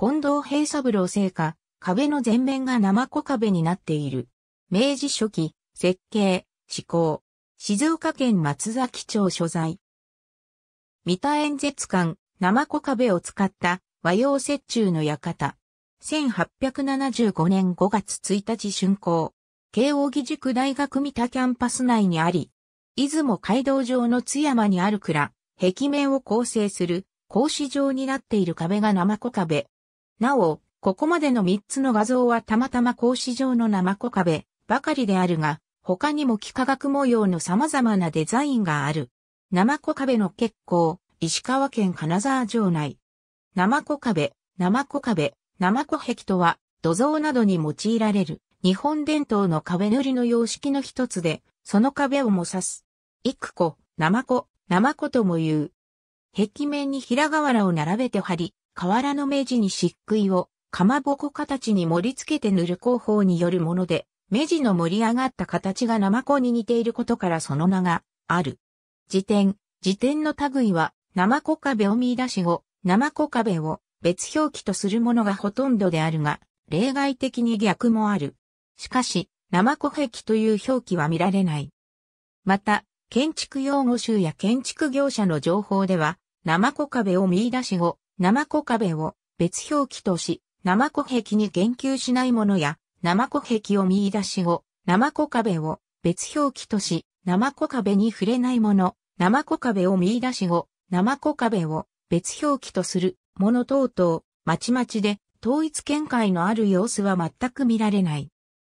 近藤平三郎製菓、壁の全面が生小壁になっている。明治初期、設計、施工。静岡県松崎町所在。三田演説館、生小壁を使った和洋折衷の館。1875年5月1日竣工。慶應義塾大学三田キャンパス内にあり、出雲街道上の津山にある蔵、壁面を構成する格子状になっている壁が生小壁。なお、ここまでの3つの画像はたまたま格子状のナマコ壁ばかりであるが、他にも幾何学模様の様々なデザインがある。ナマコ壁の結構、石川県金沢城内。ナマコ壁、ナマコ壁、ナマコ壁とは、土蔵などに用いられる、日本伝統の壁塗りの様式の一つで、その壁をも指す。幾個、ナマコ、ナマコとも言う。壁面に平瓦を並べて貼り、瓦の目地に漆喰をかまぼこ形に盛り付けて塗る工法によるもので、目地の盛り上がった形がナマコに似ていることからその名がある。辞典、辞典の類は、ナマコ壁を見出し後、ナマコ壁を別表記とするものがほとんどであるが、例外的に逆もある。しかし、ナマコ壁という表記は見られない。また、建築用語集や建築業者の情報では、ナマコ壁を見出し後、生コ壁を別表記とし、生コ壁に言及しないものや、生コ壁を見出し後、生コ壁を別表記とし、生コ壁に触れないもの、生コ壁を見出し後、生コ壁を別表記とするもの等々、まちまちで統一見解のある様子は全く見られない。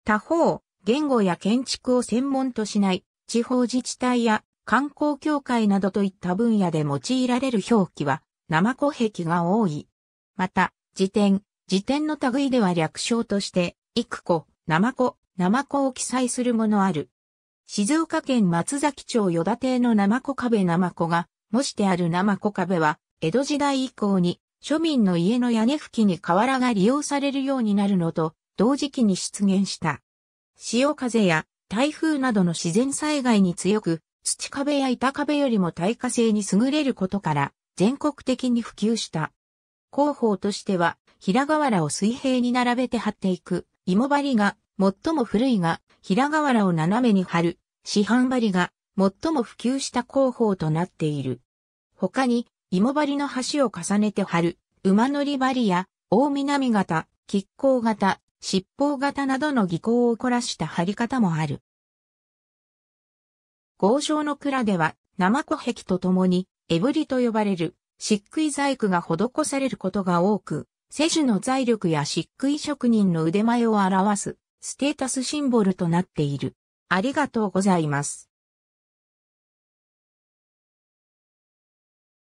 他方、言語や建築を専門としない地方自治体や観光協会などといった分野で用いられる表記は生コ壁が多い。また、辞典、辞典の類では略称として、幾個、生ナ生コを記載するものある。静岡県松崎町与田邸の生コ壁生コが、模してある生コ壁は、江戸時代以降に、庶民の家の屋根吹きに瓦が利用されるようになるのと、同時期に出現した。潮風や台風などの自然災害に強く、土壁や板壁よりも耐火性に優れることから、全国的に普及した。広報としては、平瓦を水平に並べて貼っていく、芋張りが最も古いが、平瓦を斜めに貼る、市販張りが最も普及した広報となっている。他に、芋張りの橋を重ねて貼る、馬乗り針や、大南型、亀甲型、七宝型などの技巧を凝らした貼り方もある。豪商の蔵では、生湖壁とともに、エブリと呼ばれる漆喰細工が施されることが多く、世主の財力や漆喰職人の腕前を表すステータスシンボルとなっている。ありがとうございます。